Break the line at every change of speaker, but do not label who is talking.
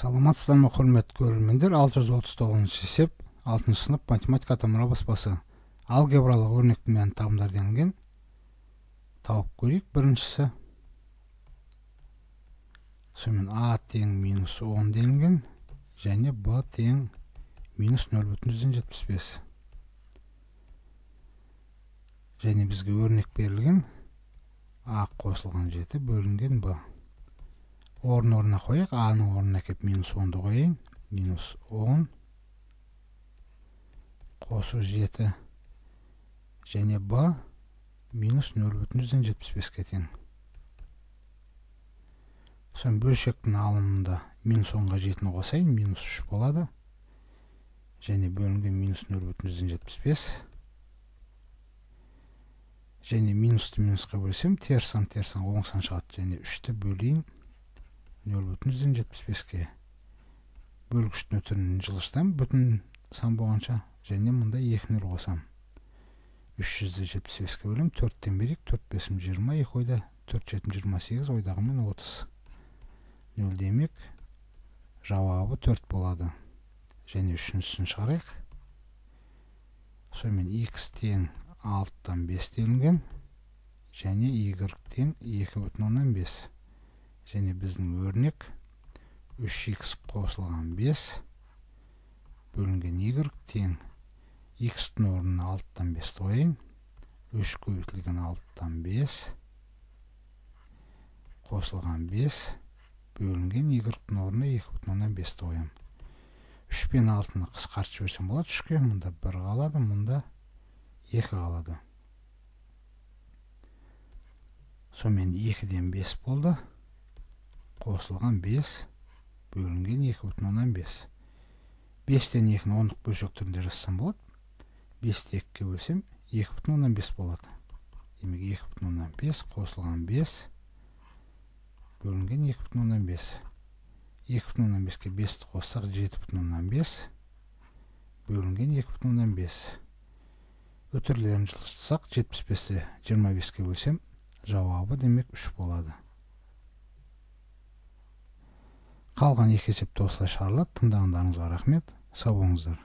саламатсыздар ма құрметті көрермендер алты жүз отыз тоғызыншы есеп, алтыншы сынып математика тамыра баспасы алгебралық өрнектің мәнін табыңдар делінген тауып көрейік біріншісі сонымен а тең минус он делінген және б тең минус нөл бүтін жүзден жетпіс бес және бізге өрнек берілген а қосылған жеті бөлінген б орын орнына қояйық аның орнына әкеліп минус онды қояйын минус он қосу жеті және б минус нөл бүтін жүзден жетпіс беске тең Сон бөлшектің алымында минус онға жетіні қосайын минус үш болады және бөлінген минус нөл бүтін жүзден жетпіс бес және минусты минусқа бөлсем теріс сан теріс сан оң сан шығады және үшті бөлейін нөл бүтін жүзден жетпіс беске бөлгіштің өтірін жылыштам бүтін сан болғанша және мұнда екі нөл қосамын үш жүзді жетпіс беске бөлемін төрттен берейік төрт бесім жиырма екі ойда төрт жетім жиырма сегіз ойдағымен отыз нөл демек жауабы төрт болады және үшіншісін шығарайық сонымен икс тең алтыдан бес делінген және игрк тең екі бүтін оннан бес және біздің өрнек 3x қосылған 5 бөлінген y тен x-тің орнына 6-тан 5 қояйын 3 көбейтілген 6-тан 5 қосылған 5 бөлінген y-тің орнына 2 бүтін 5-ті қоямын 3 пен 6-ны қысқартып жіберсем болады 3-ке мұнда 1 қалады мұнда 2 қалады сонымен 2-ден 5 болды қосылған 5 бөлінген 2 бүтін оннан 5. 5-тен 2-ні 10 бөлшек түрінде жасысам болады. 5-ті 2-ке өлсем, 2 бүтін оннан 5 болады. Демек, 2 бүтін 5, қосылған 5, бөлінген 2 бүтін 5. 2 бүтін оннан 5-ке 5-ті қосылсақ, 7 бүтін 5, бөлінген 2 бүтін оннан 5. Өтірлерін 75-ті 25-ке өлсем, жауабы демек 3 болады. қалған екі есеп осылай шығарылады тыңдағандарыңызға рахмет сау болыңыздар